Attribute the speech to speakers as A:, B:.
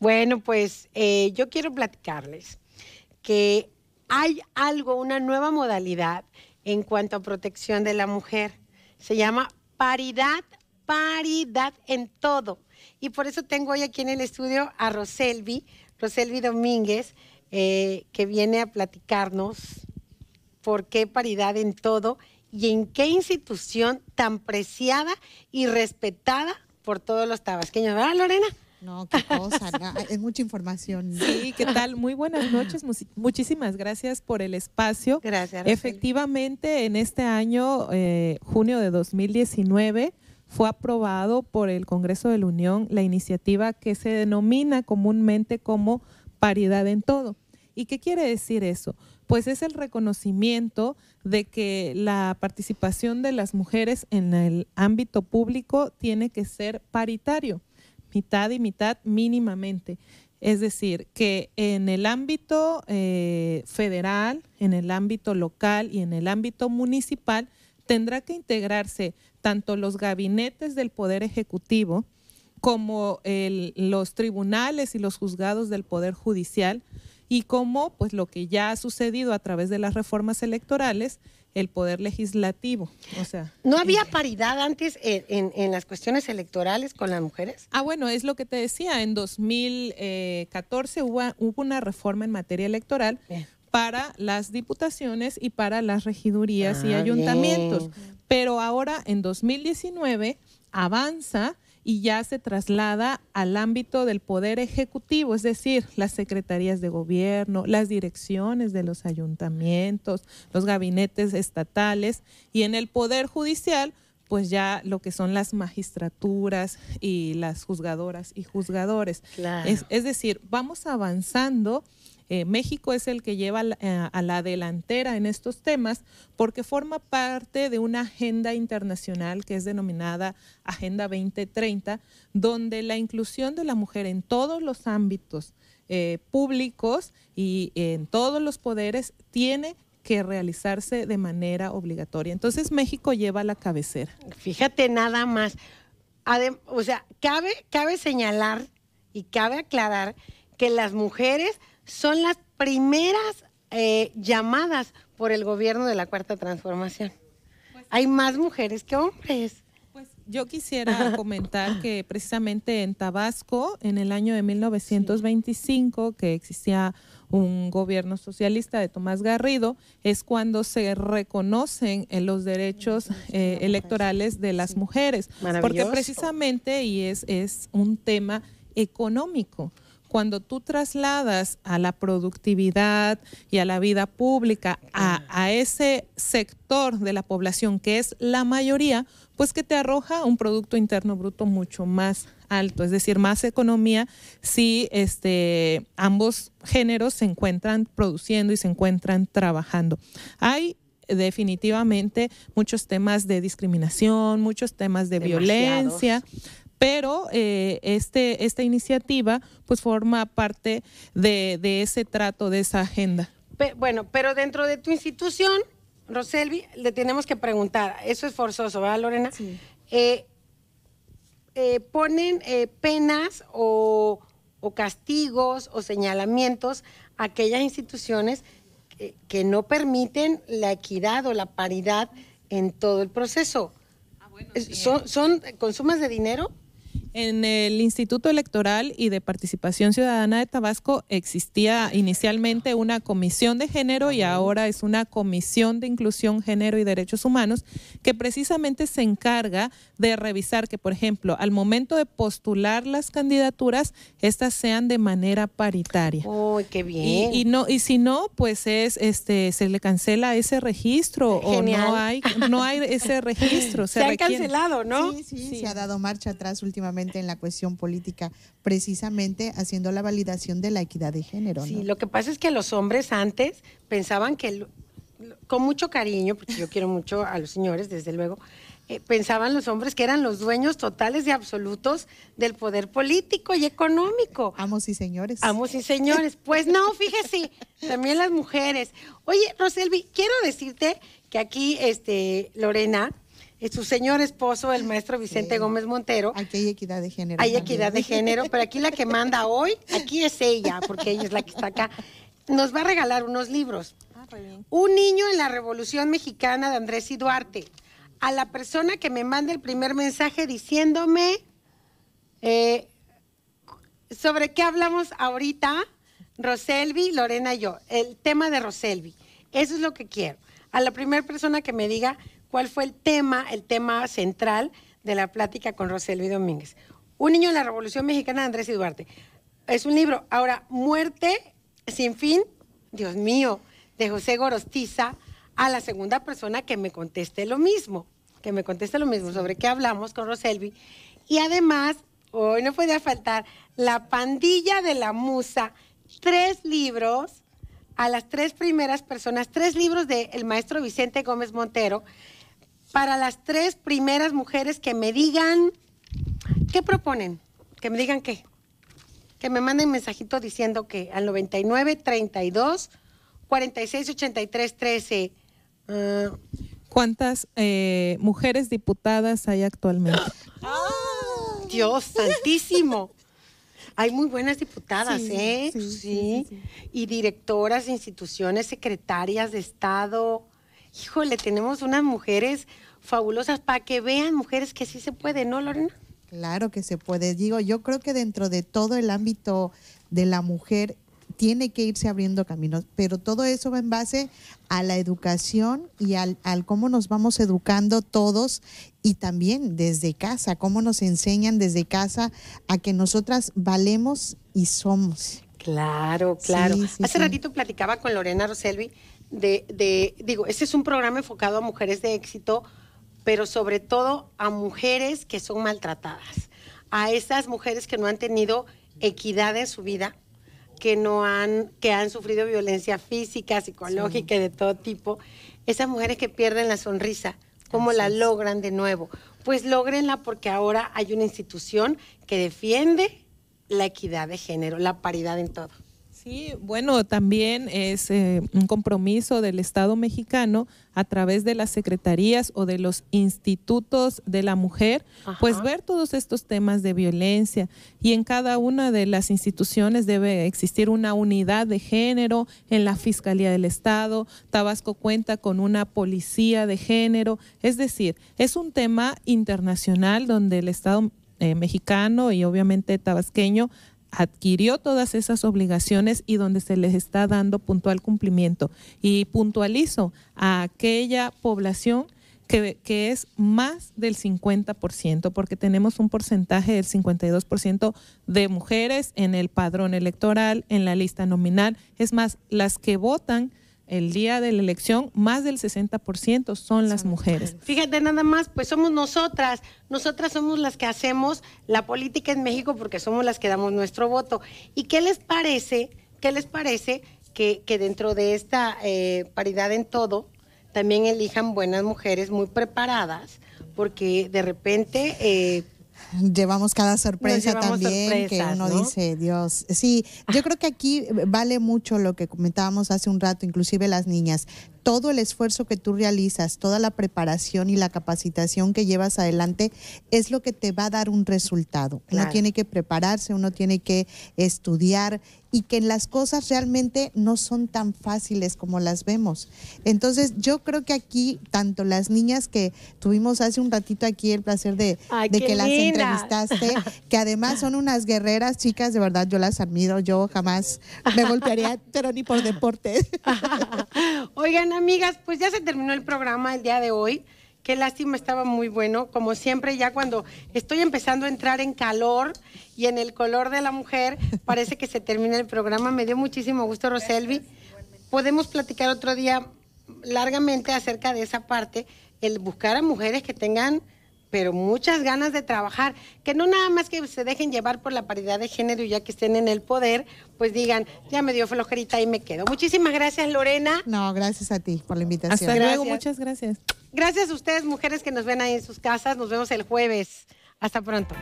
A: Bueno, pues eh, yo quiero platicarles que hay algo, una nueva modalidad en cuanto a protección de la mujer. Se llama paridad, paridad en todo. Y por eso tengo hoy aquí en el estudio a Roselvi, Roselvi Domínguez, eh, que viene a platicarnos por qué paridad en todo y en qué institución tan preciada y respetada por todos los tabasqueños. ¿Verdad, Lorena?
B: No, qué cosa, es mucha información. Sí, ¿qué tal? Muy buenas noches, muchísimas gracias por el espacio. Gracias. Efectivamente, en este año, eh, junio de 2019, fue aprobado por el Congreso de la Unión la iniciativa que se denomina comúnmente como paridad en todo. ¿Y qué quiere decir eso? Pues es el reconocimiento de que la participación de las mujeres en el ámbito público tiene que ser paritario mitad y mitad mínimamente. Es decir, que en el ámbito eh, federal, en el ámbito local y en el ámbito municipal tendrá que integrarse tanto los gabinetes del Poder Ejecutivo como los tribunales y los juzgados del Poder Judicial y como pues lo que ya ha sucedido a través de las reformas electorales el poder legislativo. O sea, ¿No había paridad antes en, las cuestiones electorales con las mujeres? Ah, bueno, es lo que te decía. En 2014 eh, hubo, hubo una reforma en materia electoral. para las diputaciones y para las regidurías y ah, ayuntamientos. Pero ahora, en 2019, avanza y ya se traslada al ámbito del poder ejecutivo, es decir, las secretarías de gobierno, las direcciones de los ayuntamientos, los gabinetes estatales y en el poder judicial, pues ya lo que son las magistraturas y las juzgadoras y juzgadores. Es, decir, vamos avanzando. Eh, México es el que lleva eh, a, la delantera en estos temas porque forma parte de una agenda internacional que es denominada Agenda 2030, donde la inclusión de la mujer en todos los ámbitos eh, públicos y en todos los poderes tiene que realizarse de manera obligatoria. Entonces México lleva la cabecera. Fíjate nada más. o sea, cabe, cabe
A: señalar y cabe aclarar que las mujeres son las primeras eh, llamadas por el gobierno de la Cuarta Transformación. Pues Hay más mujeres que hombres.
B: Yo quisiera comentar que precisamente en Tabasco, en el año de 1925, que existía un gobierno socialista de Tomás Garrido, es cuando se reconocen eh, los derechos eh, electorales de las mujeres. Porque precisamente, y es, es un tema económico, cuando tú trasladas a la productividad y a la vida pública, a, a, ese sector de la población que es la mayoría, pues que te arroja un Producto Interno Bruto mucho más alto, es decir, más economía si este, ambos géneros se encuentran produciendo y se encuentran trabajando. Hay definitivamente muchos temas de discriminación, muchos temas de violencia, pero eh, este, esta iniciativa pues forma parte de, ese trato, de esa agenda.
A: bueno, pero dentro de tu institución Roselvi, le tenemos que preguntar, eso es forzoso, ¿verdad, Lorena? Eh, eh, ponen eh, penas o, castigos o señalamientos a aquellas instituciones que, no permiten la equidad o la paridad en todo el
B: proceso. Ah, bueno, ¿Son, ¿Son consumas de dinero? En el Instituto Electoral y de Participación Ciudadana de Tabasco existía inicialmente una comisión de género y ahora es una comisión de inclusión, género y derechos humanos que precisamente se encarga de revisar que, por ejemplo, al momento de postular las candidaturas, estas sean de manera paritaria. ¡Uy, qué bien! Y, no, y si no, pues es, este, se le cancela ese registro o no hay, no hay ese registro. Se, ha cancelado, ¿no? Sí, sí, sí, se ha
C: dado marcha atrás últimamente en la cuestión política, precisamente haciendo la validación de la equidad de género. Sí,
A: lo que pasa es que los hombres antes pensaban que, con mucho cariño, porque yo quiero mucho a los señores, desde luego, eh, pensaban los hombres que eran los dueños totales y absolutos del poder político y económico. Amos y señores. Amos y señores. Pues no, fíjese, también las mujeres. Oye, Roselvi, quiero decirte que aquí, este, Lorena, su señor esposo, el maestro Vicente Gómez Montero. Aquí hay equidad de género. Hay equidad de género, pero aquí la que manda hoy, aquí es ella, porque ella es la que está acá. Nos va a regalar unos libros. Ah, pues Un niño en la Revolución Mexicana de Andrés y Duarte. A la persona que me manda el primer mensaje diciéndome eh, sobre qué hablamos ahorita, Roselvi, Lorena y yo. El tema de Roselvi. Eso es lo que quiero. A la primera persona que me diga ¿Cuál fue el tema, el tema central de la plática con Roselvi Domínguez? Un niño en la Revolución Mexicana de Andrés y Duarte. Es un libro. Ahora, Muerte sin fin, Dios mío, de José Gorostiza, a la segunda persona que me conteste lo mismo, que me conteste lo mismo sobre qué hablamos con Roselvi. Y además, hoy no podía faltar, La pandilla de la musa, tres libros a las tres primeras personas, tres libros del maestro Vicente Gómez Montero, para las tres primeras mujeres que me digan, ¿qué proponen? Que me digan qué. Que me manden mensajito diciendo que al 99 32 46 83 13. ¿Cuántas eh,
B: mujeres diputadas hay actualmente?
A: Dios santísimo. Hay muy buenas diputadas, ¿eh? Sí, Y directoras, de instituciones, secretarias de Estado, híjole, tenemos unas mujeres fabulosas para que vean mujeres que sí se puede, ¿no, Lorena?
C: Claro que se puede. Digo, yo creo que dentro de todo el ámbito de la mujer tiene que irse abriendo caminos, pero todo eso va en base a la educación y al, cómo nos vamos educando todos y también desde casa, cómo nos enseñan desde casa a que nosotras valemos y somos. Claro, claro. Hace
A: ratito platicaba con Lorena Roselvi de, digo, este es un programa enfocado a mujeres de éxito, pero sobre todo a mujeres que son maltratadas, a esas mujeres que no han tenido equidad en su vida, que no han, que han sufrido violencia física, psicológica y de todo tipo, esas mujeres que pierden la sonrisa, ¿cómo la logran de nuevo? Pues logrenla porque ahora hay una institución que defiende la equidad de género, la paridad en todo.
B: Sí, bueno, también es eh, un compromiso del Estado mexicano a través de las secretarías o de los institutos de la mujer, pues ver todos estos temas de violencia y en cada una de las instituciones debe existir una unidad de género, en la Fiscalía del Estado, Tabasco cuenta con una policía de género, es decir, es un tema internacional donde el Estado eh, mexicano y obviamente tabasqueño adquirió todas esas obligaciones y donde se les está dando puntual cumplimiento. Y puntualizo a aquella población que, que, es más del 50%, porque tenemos un porcentaje del 52% de mujeres en el padrón electoral, en la lista nominal. Es más, las que votan el día de la elección, más del 60% son las mujeres. Fíjate nada
A: más, pues somos
B: nosotras, nosotras somos las que hacemos la política en México porque somos
A: las que damos nuestro voto. ¿Y qué les parece? ¿Qué les parece que, dentro de esta eh, paridad en todo también elijan buenas mujeres muy preparadas? Porque de repente eh,
C: llevamos cada sorpresa también que uno dice, Dios, sí, yo creo que aquí vale mucho lo que comentábamos hace un rato, inclusive las niñas, todo el esfuerzo que tú realizas, toda la preparación y la capacitación que llevas adelante es lo que te va a dar un resultado. Uno tiene que prepararse, uno tiene que estudiar y que las cosas realmente no son tan fáciles como las vemos. Entonces yo creo que aquí, tanto las niñas que tuvimos hace un ratito aquí el placer de, que las entrevistaste, que además son unas guerreras chicas, de verdad yo las admiro, yo jamás me golpearía, pero ni por deporte.
A: Oigan, amigas, pues ya se terminó el programa el día de hoy. Qué lástima, estaba muy bueno. Como siempre, ya cuando estoy empezando a entrar en calor y en el color de la mujer, parece que se termina el programa. Me dio muchísimo gusto, Roselvi. Podemos platicar otro día largamente acerca de esa parte, el buscar a mujeres que tengan pero muchas ganas de trabajar, que no nada más que se dejen llevar por la paridad de género y ya que estén en el poder, pues digan, ya me dio flojerita y me quedo. Muchísimas gracias, Lorena.
C: No, gracias a ti por la invitación.
A: Hasta luego, muchas
B: gracias. Gracias
A: a ustedes, mujeres que nos ven ahí en sus casas. Nos vemos el jueves. Hasta pronto.